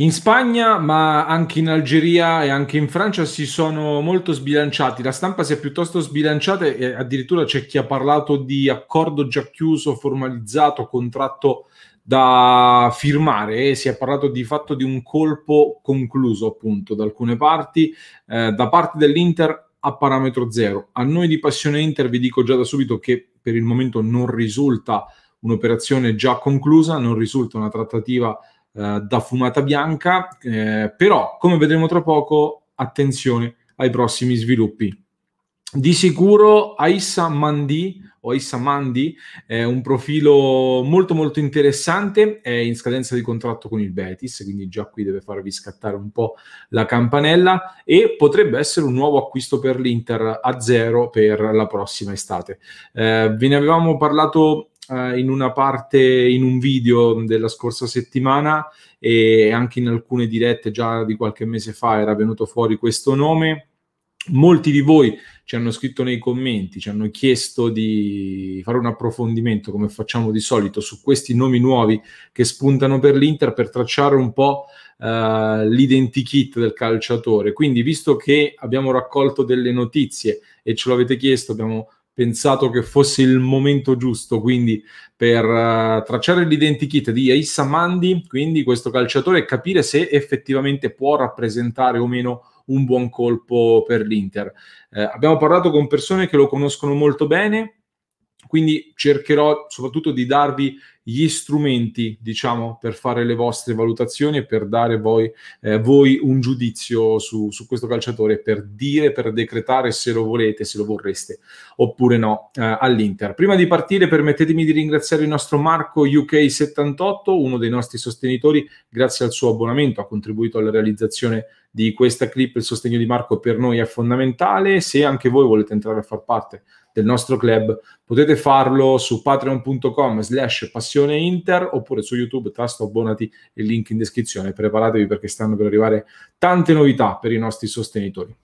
In Spagna, ma anche in Algeria e anche in Francia si sono molto sbilanciati. La stampa si è piuttosto sbilanciata e addirittura c'è chi ha parlato di accordo già chiuso, formalizzato, contratto da firmare. Si è parlato di fatto di un colpo concluso appunto da alcune parti, eh, da parte dell'Inter a parametro zero. A noi di Passione Inter vi dico già da subito che per il momento non risulta un'operazione già conclusa, non risulta una trattativa eh, da fumata bianca, eh, però come vedremo tra poco, attenzione ai prossimi sviluppi. Di sicuro Aissa Mandi o Aissa Mandi è un profilo molto molto interessante, è in scadenza di contratto con il Betis, quindi già qui deve farvi scattare un po' la campanella e potrebbe essere un nuovo acquisto per l'Inter a zero per la prossima estate. Eh, ve ne avevamo parlato eh, in una parte, in un video della scorsa settimana e anche in alcune dirette già di qualche mese fa era venuto fuori questo nome. Molti di voi ci hanno scritto nei commenti, ci hanno chiesto di fare un approfondimento, come facciamo di solito, su questi nomi nuovi che spuntano per l'Inter per tracciare un po' eh, l'identikit del calciatore. Quindi, visto che abbiamo raccolto delle notizie e ce l'avete chiesto, abbiamo pensato che fosse il momento giusto quindi per uh, tracciare l'identikit di Aissa Mandi, quindi questo calciatore, e capire se effettivamente può rappresentare o meno un buon colpo per l'Inter. Eh, abbiamo parlato con persone che lo conoscono molto bene, quindi cercherò soprattutto di darvi gli strumenti, diciamo, per fare le vostre valutazioni e per dare voi, eh, voi un giudizio su, su, questo calciatore, per dire, per decretare se lo volete, se lo vorreste oppure no eh, all'Inter. Prima di partire permettetemi di ringraziare il nostro Marco UK78, uno dei nostri sostenitori, grazie al suo abbonamento ha contribuito alla realizzazione di questa clip, il sostegno di Marco per noi è fondamentale, se anche voi volete entrare a far parte del nostro club. Potete farlo su patreon.com slash passione inter oppure su YouTube, tasto abbonati e link in descrizione. Preparatevi perché stanno per arrivare tante novità per i nostri sostenitori.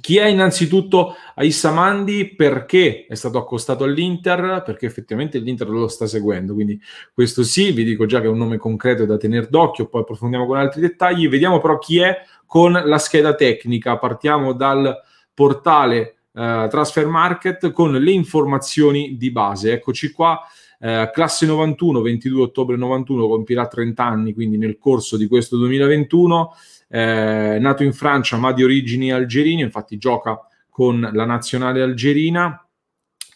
Chi è innanzitutto Aissa Mandi? Perché è stato accostato all'Inter? Perché effettivamente l'Inter lo sta seguendo, quindi questo sì, vi dico già che è un nome concreto da tenere d'occhio, poi approfondiamo con altri dettagli. Vediamo però chi è con la scheda tecnica. Partiamo dal portale eh, transfer Market con le informazioni di base. Eccoci qua. Eh, classe 91, 22 ottobre 91, compirà 30 anni, quindi nel corso di questo 2021. Eh, nato in Francia ma di origini algerine, infatti gioca con la nazionale algerina.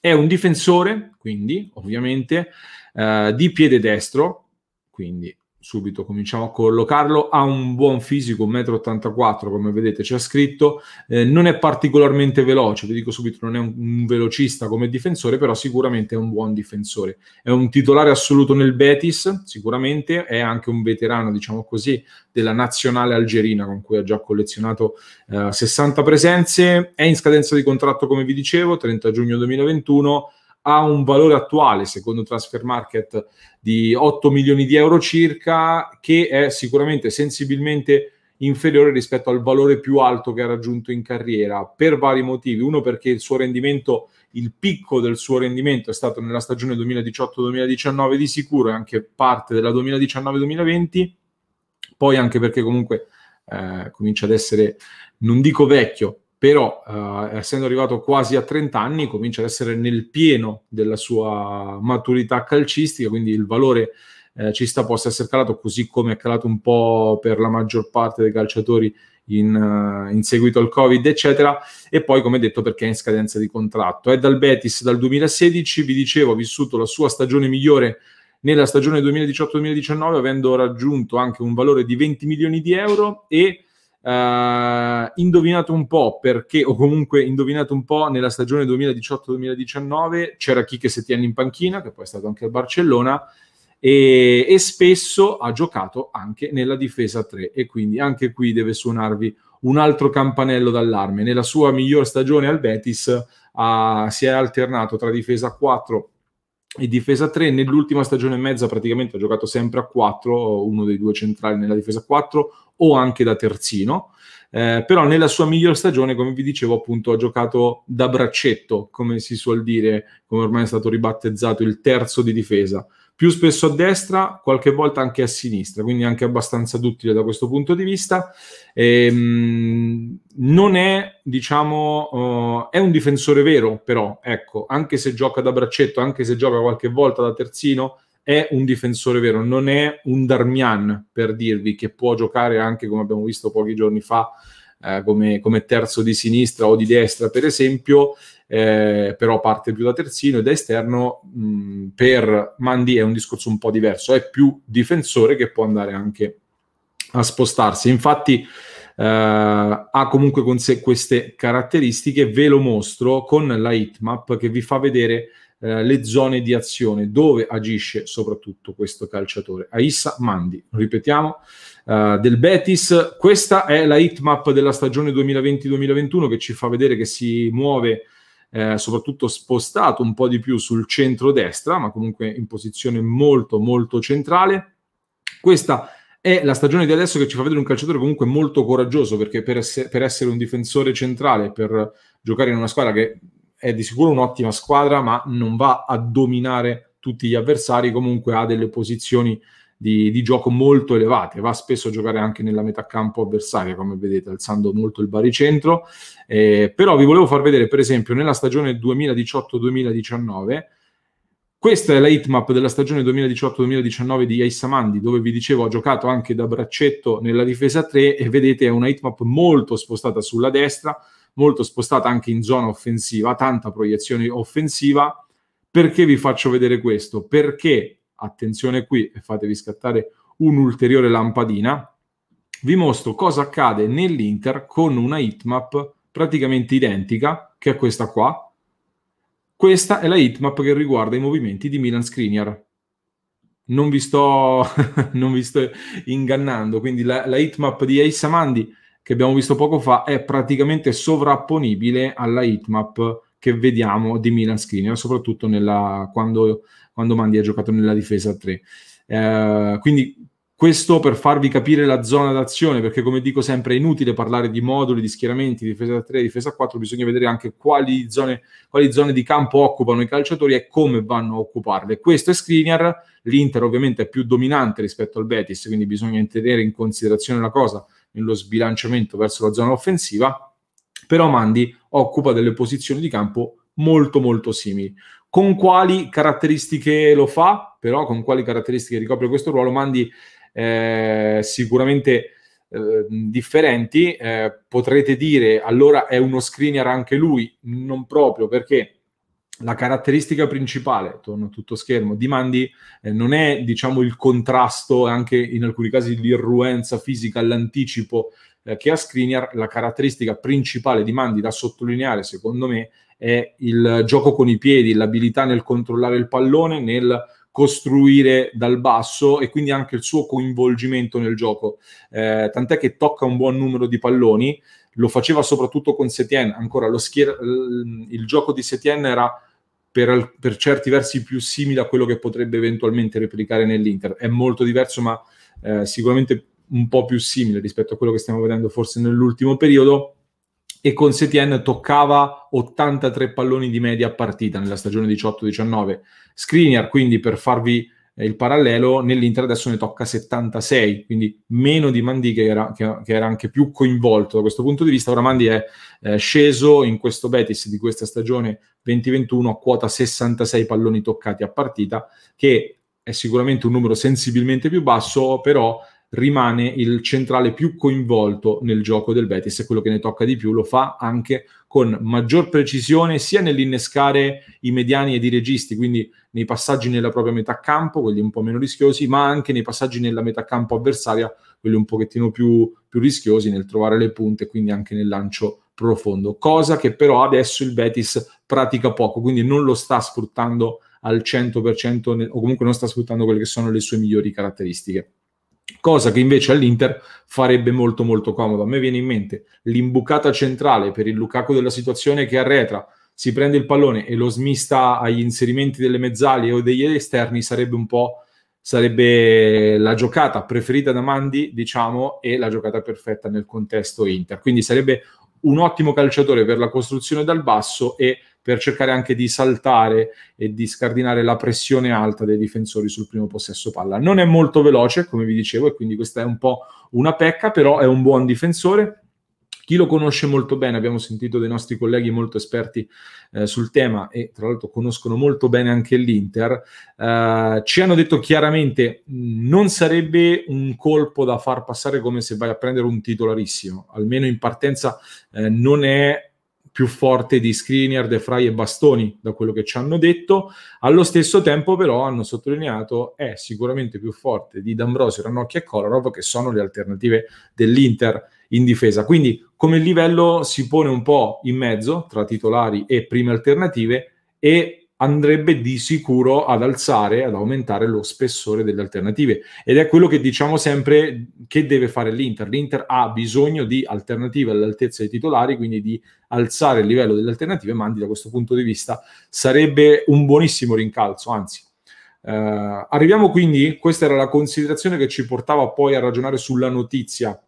È un difensore, quindi ovviamente, eh, di piede destro, quindi subito cominciamo a collocarlo. Ha un buon fisico, 1,84 m, come vedete c'è scritto. Eh, non è particolarmente veloce, vi dico subito, non è un, un, velocista come difensore, però sicuramente è un buon difensore. È un titolare assoluto nel Betis, sicuramente. È anche un veterano, diciamo così, della nazionale algerina, con cui ha già collezionato eh, 60 presenze. È in scadenza di contratto, come vi dicevo, 30 giugno 2021 ha un valore attuale, secondo Transfer Market, di 8 milioni di euro circa, che è sicuramente sensibilmente inferiore rispetto al valore più alto che ha raggiunto in carriera per vari motivi. Uno perché il suo rendimento, il picco del suo rendimento è stato nella stagione 2018-2019 di sicuro e anche parte della 2019-2020, poi anche perché comunque eh, comincia ad essere, non dico vecchio, però eh, essendo arrivato quasi a 30 anni comincia ad essere nel pieno della sua maturità calcistica, quindi il valore eh, ci sta possa essere calato così come è calato un po' per la maggior parte dei calciatori in, eh, in, seguito al Covid, eccetera, e poi, come detto, perché è in scadenza di contratto. È dal Betis dal 2016, vi dicevo, ha vissuto la sua stagione migliore nella stagione 2018-2019, avendo raggiunto anche un valore di 20 milioni di euro e Uh, indovinato un po' perché, o comunque indovinato un po' nella stagione 2018-2019, c'era chi che settiene in panchina, che poi è stato anche al Barcellona, e, e, spesso ha giocato anche nella difesa 3 e quindi anche qui deve suonarvi un altro campanello d'allarme. Nella sua miglior stagione al Betis uh, si è alternato tra difesa 4 e difesa 3 nell'ultima stagione e mezza praticamente ha giocato sempre a 4 uno dei due centrali nella difesa 4 o anche da terzino eh, però nella sua miglior stagione come vi dicevo appunto ha giocato da braccetto come si suol dire come ormai è stato ribattezzato il terzo di difesa più spesso a destra, qualche volta anche a sinistra, quindi anche abbastanza duttile da questo punto di vista. Ehm, non è, diciamo, uh, è un difensore vero, però, ecco, anche se gioca da braccetto, anche se gioca qualche volta da terzino, è un difensore vero, non è un Darmian, per dirvi, che può giocare anche, come abbiamo visto pochi giorni fa, eh, come, come terzo di sinistra o di destra, per esempio, eh, però parte più da terzino e da esterno mh, mm, per Mandi è un discorso un po' diverso, è più difensore che può andare anche a spostarsi. Infatti eh, ha comunque con sé queste caratteristiche, ve lo mostro con la hitmap che vi fa vedere eh, le zone di azione dove agisce soprattutto questo calciatore. Aissa Mandi, ripetiamo, Uh, del Betis. Questa è la hitmap della stagione 2020-2021 che ci fa vedere che si muove eh, soprattutto spostato un po' di più sul centro-destra, ma comunque in posizione molto, molto centrale. Questa è la stagione di adesso che ci fa vedere un calciatore comunque molto coraggioso, perché per, ess- per essere un difensore centrale, per giocare in una squadra che è di sicuro un'ottima squadra, ma non va a dominare tutti gli avversari, comunque ha delle posizioni di, di, gioco molto elevate, va spesso a giocare anche nella metà campo avversaria, come vedete, alzando molto il baricentro. Eh, però vi volevo far vedere, per esempio, nella stagione 2018-2019, questa è la hitmap della stagione 2018-2019 di Aissamandi, dove vi dicevo ha giocato anche da braccetto nella difesa 3 e vedete è una hitmap molto spostata sulla destra, molto spostata anche in zona offensiva, tanta proiezione offensiva. Perché vi faccio vedere questo? Perché attenzione qui e fatevi scattare un'ulteriore lampadina, vi mostro cosa accade nell'Inter con una hitmap praticamente identica, che è questa qua. Questa è la hitmap che riguarda i movimenti di Milan Skriniar. Non vi sto, non vi sto ingannando, quindi la, la hitmap di Ace Amandi che abbiamo visto poco fa è praticamente sovrapponibile alla hitmap che vediamo di Milan Skriniar, soprattutto nella, quando, quando Mandi ha giocato nella difesa 3. Eh, quindi questo per farvi capire la zona d'azione, perché come dico sempre è inutile parlare di moduli, di schieramenti, difesa 3, difesa 4, bisogna vedere anche quali zone, quali zone, di campo occupano i calciatori e come vanno a occuparle. Questo è Skriniar, l'Inter ovviamente è più dominante rispetto al Betis, quindi bisogna tenere in considerazione la cosa nello sbilanciamento verso la zona offensiva, però Mandi occupa delle posizioni di campo molto molto simili. Con quali caratteristiche lo fa? Però con quali caratteristiche ricopre questo ruolo? Mandi eh, sicuramente eh, differenti, eh, potrete dire allora è uno screener anche lui, non proprio perché la caratteristica principale, torno a tutto schermo, di Mandi eh, non è diciamo il contrasto e anche in alcuni casi l'irruenza fisica, all'anticipo eh, che a Skriniar la caratteristica principale di Mandi da sottolineare, secondo me, è il gioco con i piedi, l'abilità nel controllare il pallone, nel costruire dal basso e quindi anche il suo coinvolgimento nel gioco. Eh, tant'è che tocca un buon numero di palloni, lo faceva soprattutto con Setien, ancora lo schier- il gioco di Setien era per, per, certi versi più simile a quello che potrebbe eventualmente replicare nell'Inter. È molto diverso, ma eh, sicuramente un po' più simile rispetto a quello che stiamo vedendo forse nell'ultimo periodo e con Setien toccava 83 palloni di media partita nella stagione 18-19. Skriniar quindi per farvi eh, il parallelo nell'Inter adesso ne tocca 76, quindi meno di Mandi che era, che, che era anche più coinvolto da questo punto di vista. Ora Mandi è eh, sceso in questo Betis di questa stagione 2021 a quota 66 palloni toccati a partita, che è sicuramente un numero sensibilmente più basso, però rimane il centrale più coinvolto nel gioco del Betis, è quello che ne tocca di più, lo fa anche con maggior precisione sia nell'innescare i mediani ed i registi, quindi nei passaggi nella propria metà campo, quelli un po' meno rischiosi, ma anche nei passaggi nella metà campo avversaria, quelli un pochettino più, più rischiosi nel trovare le punte, quindi anche nel lancio profondo, cosa che però adesso il Betis pratica poco, quindi non lo sta sfruttando al 100% o comunque non sta sfruttando quelle che sono le sue migliori caratteristiche cosa che invece all'Inter farebbe molto molto comodo. A me viene in mente l'imbucata centrale per il Lukaku della situazione che arretra, si prende il pallone e lo smista agli inserimenti delle mezzali o degli esterni, sarebbe un po' sarebbe la giocata preferita da Mandi, diciamo, e la giocata perfetta nel contesto Inter. Quindi sarebbe un ottimo calciatore per la costruzione dal basso e per cercare anche di saltare e di scardinare la pressione alta dei difensori sul primo possesso palla. Non è molto veloce, come vi dicevo, e quindi questa è un po' una pecca, però è un buon difensore. Chi lo conosce molto bene, abbiamo sentito dei nostri colleghi molto esperti eh, sul tema e tra l'altro conoscono molto bene anche l'Inter, eh, ci hanno detto chiaramente non sarebbe un colpo da far passare come se vai a prendere un titolarissimo, almeno in partenza eh, non è più forte di Screener, De Frey e Bastoni, da quello che ci hanno detto. Allo stesso tempo, però, hanno sottolineato è sicuramente più forte di D'Ambrosio, Ranocchi e Kolarov, che sono le alternative dell'Inter in difesa. Quindi, come livello si pone un po' in mezzo tra titolari e prime alternative e andrebbe di sicuro ad alzare, ad aumentare lo spessore delle alternative. Ed è quello che diciamo sempre che deve fare l'Inter. L'Inter ha bisogno di alternative all'altezza dei titolari, quindi di alzare il livello delle alternative, Mandi da questo punto di vista sarebbe un buonissimo rincalzo, anzi. Eh, arriviamo quindi, questa era la considerazione che ci portava poi a ragionare sulla notizia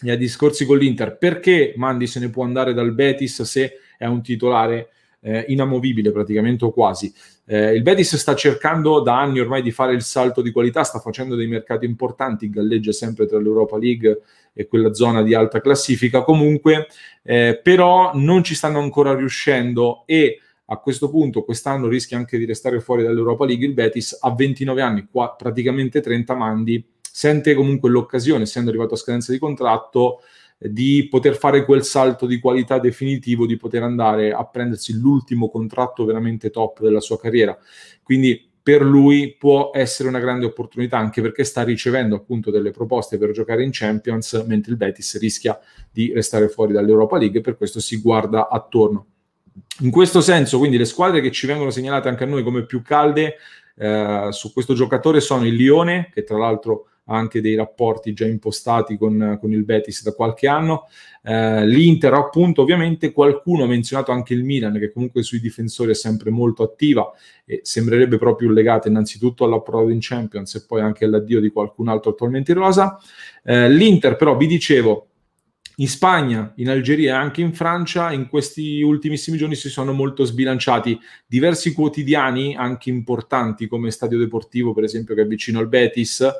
e ai discorsi con l'Inter. Perché Mandi se ne può andare dal Betis se è un titolare? eh, inamovibile praticamente o quasi. Eh, il Betis sta cercando da anni ormai di fare il salto di qualità, sta facendo dei mercati importanti, galleggia sempre tra l'Europa League e quella zona di alta classifica, comunque eh, però non ci stanno ancora riuscendo e a questo punto quest'anno rischia anche di restare fuori dall'Europa League il Betis a 29 anni, qua, praticamente 30 mandi, sente comunque l'occasione, essendo arrivato a scadenza di contratto, di poter fare quel salto di qualità definitivo, di poter andare a prendersi l'ultimo contratto veramente top della sua carriera. Quindi per lui può essere una grande opportunità anche perché sta ricevendo appunto delle proposte per giocare in Champions mentre il Betis rischia di restare fuori dall'Europa League e per questo si guarda attorno. In questo senso, quindi le squadre che ci vengono segnalate anche a noi come più calde eh, su questo giocatore sono il Lione, che tra l'altro anche dei rapporti già impostati con, con il Betis da qualche anno. Eh, L'Inter, appunto, ovviamente qualcuno ha menzionato anche il Milan, che comunque sui difensori è sempre molto attiva e sembrerebbe proprio legata innanzitutto all'approdo in Champions e poi anche all'addio di qualcun altro attualmente in rosa. Eh, L'Inter, però, vi dicevo, in Spagna, in Algeria e anche in Francia in questi ultimissimi giorni si sono molto sbilanciati diversi quotidiani, anche importanti come Stadio Deportivo, per esempio, che è vicino al Betis, eh,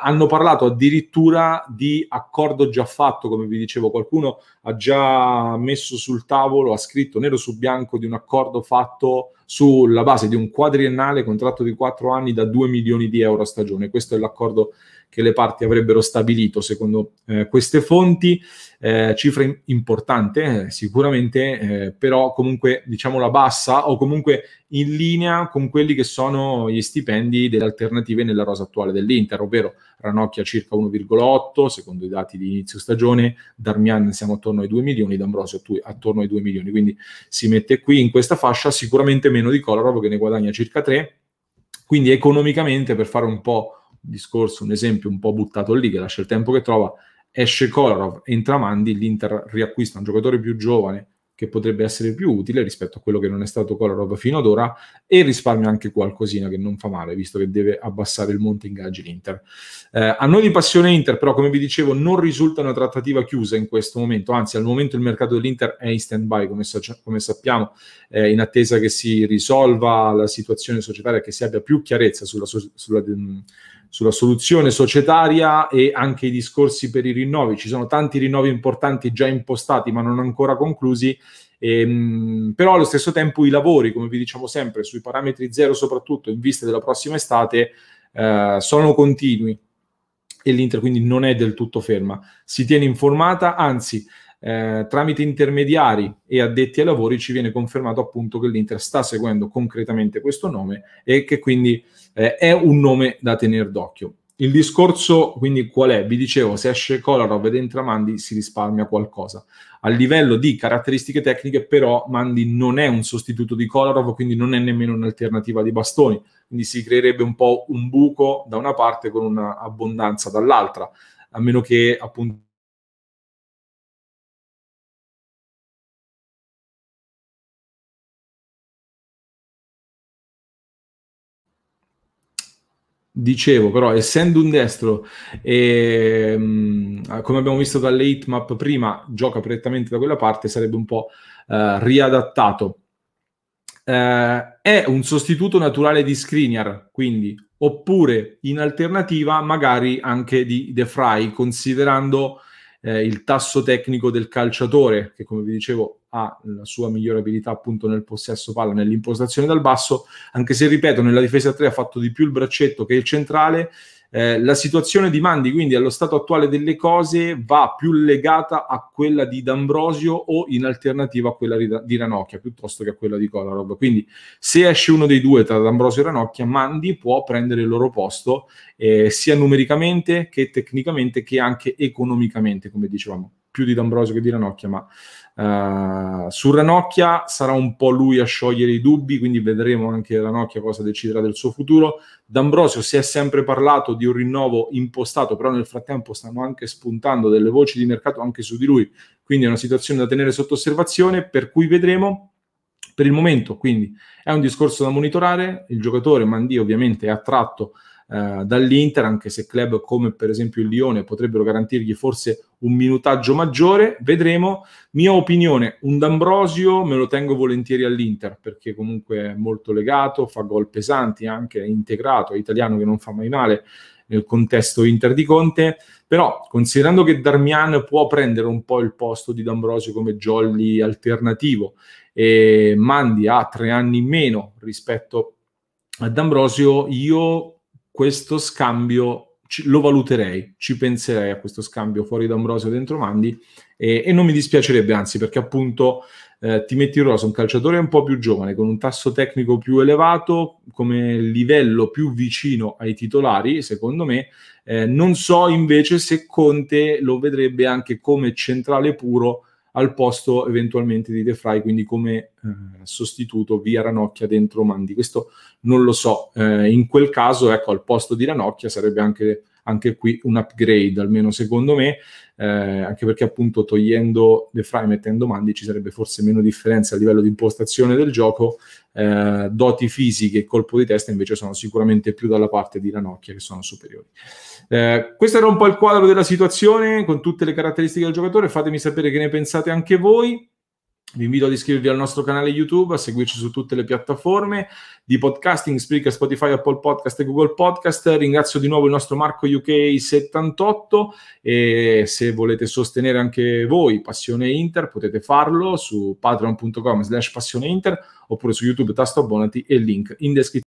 hanno parlato addirittura di accordo già fatto, come vi dicevo, qualcuno ha già messo sul tavolo, ha scritto nero su bianco di un accordo fatto sulla base di un quadriennale contratto di 4 anni da 2 milioni di euro a stagione. Questo è l'accordo che le parti avrebbero stabilito secondo eh, queste fonti, eh, cifra importante eh, sicuramente, eh, però comunque diciamo la bassa o comunque in linea con quelli che sono gli stipendi delle alternative nella rosa attuale dell'Inter, ovvero Ranocchia circa 1,8 secondo i dati di inizio stagione, Darmian siamo attorno ai 2 milioni, D'Ambrosio attorno ai 2 milioni, quindi si mette qui in questa fascia sicuramente meno di Kolarov che ne guadagna circa 3, quindi economicamente per fare un po' un discorso, un esempio un po' buttato lì che lascia il tempo che trova, esce Kolarov, entra Mandi, l'Inter riacquista un giocatore più giovane che potrebbe essere più utile rispetto a quello che non è stato Kolarov fino ad ora e risparmia anche qualcosina che non fa male, visto che deve abbassare il monte gaggi l'Inter. Eh, a noi di passione Inter, però, come vi dicevo, non risulta una trattativa chiusa in questo momento, anzi al momento il mercato dell'Inter è in stand-by, come, so- come sappiamo, eh, in attesa che si risolva la situazione societaria, e che si abbia più chiarezza sulla, so- sulla, mm, sulla soluzione societaria e anche i discorsi per i rinnovi. Ci sono tanti rinnovi importanti già impostati ma non ancora conclusi, ehm, però allo stesso tempo i lavori, come vi diciamo sempre, sui parametri zero soprattutto in vista della prossima estate, eh, sono continui e l'Inter quindi non è del tutto ferma. Si tiene informata, anzi eh, tramite intermediari e addetti ai lavori ci viene confermato appunto che l'Inter sta seguendo concretamente questo nome e che quindi eh, è un nome da tenere d'occhio. Il discorso quindi qual è? Vi dicevo, se esce Kolarov ed entra Mandi si risparmia qualcosa. A livello di caratteristiche tecniche però Mandi non è un sostituto di Kolarov, quindi non è nemmeno un'alternativa di bastoni, quindi si creerebbe un po' un buco da una parte con un'abbondanza dall'altra, a meno che appunto dicevo però essendo un destro e, ehm, ah, come abbiamo visto dalle hitmap prima gioca prettamente da quella parte sarebbe un po' eh, riadattato eh, è un sostituto naturale di Skriniar quindi oppure in alternativa magari anche di De Fry considerando eh, il tasso tecnico del calciatore, che come vi dicevo ha la sua migliore abilità appunto nel possesso palla, nell'impostazione dal basso, anche se ripeto, nella difesa 3 ha fatto di più il braccetto che il centrale eh, la situazione di Mandi, quindi allo stato attuale delle cose, va più legata a quella di D'Ambrosio o in alternativa a quella di, di Ranocchia, piuttosto che a quella di Kolarov. Quindi se esce uno dei due tra D'Ambrosio e Ranocchia, Mandi può prendere il loro posto eh, sia numericamente che tecnicamente che anche economicamente, come dicevamo più di D'Ambrosio che di Ranocchia, ma uh, su Ranocchia sarà un po' lui a sciogliere i dubbi, quindi vedremo anche Ranocchia cosa deciderà del suo futuro. D'Ambrosio si è sempre parlato di un rinnovo impostato, però nel frattempo stanno anche spuntando delle voci di mercato anche su di lui, quindi è una situazione da tenere sotto osservazione, per cui vedremo. Per il momento, quindi, è un discorso da monitorare. Il giocatore Mandi ovviamente è attratto eh, dall'Inter, anche se club come per esempio il Lione potrebbero garantirgli forse un minutaggio maggiore, vedremo. Mia opinione, un D'Ambrosio me lo tengo volentieri all'Inter perché comunque è molto legato, fa gol pesanti anche, integrato, è italiano che non fa mai male nel contesto Inter di Conte, però considerando che Darmian può prendere un po' il posto di D'Ambrosio come jolly alternativo e Mandi ha tre anni in meno rispetto a D'Ambrosio, io questo scambio lo valuterei, ci penserei a questo scambio fuori da Ambrosio dentro Mandi e, e non mi dispiacerebbe, anzi, perché appunto eh, ti metti in rosa un calciatore un po' più giovane, con un tasso tecnico più elevato, come livello più vicino ai titolari, secondo me. Eh, non so invece se Conte lo vedrebbe anche come centrale puro al posto eventualmente di De quindi come eh, sostituto via Ranocchia dentro Mandi. Questo non lo so. Eh, in quel caso, ecco, al posto di Ranocchia sarebbe anche anche qui un upgrade, almeno secondo me, eh, anche perché appunto togliendo le fra e mettendo mandi ci sarebbe forse meno differenza a livello di impostazione del gioco, eh, doti fisiche e colpo di testa invece sono sicuramente più dalla parte di Ranocchia che sono superiori. Eh, questo era un po' il quadro della situazione con tutte le caratteristiche del giocatore, fatemi sapere che ne pensate anche voi. Vi invito ad iscrivervi al nostro canale YouTube, a seguirci su tutte le piattaforme di podcasting, Spreaker, Spotify, Apple Podcast e Google Podcast. Ringrazio di nuovo il nostro Marco UK78 e se volete sostenere anche voi Passione Inter potete farlo su patreon.com slash passioneinter oppure su YouTube tasto abbonati e il link in descrizione.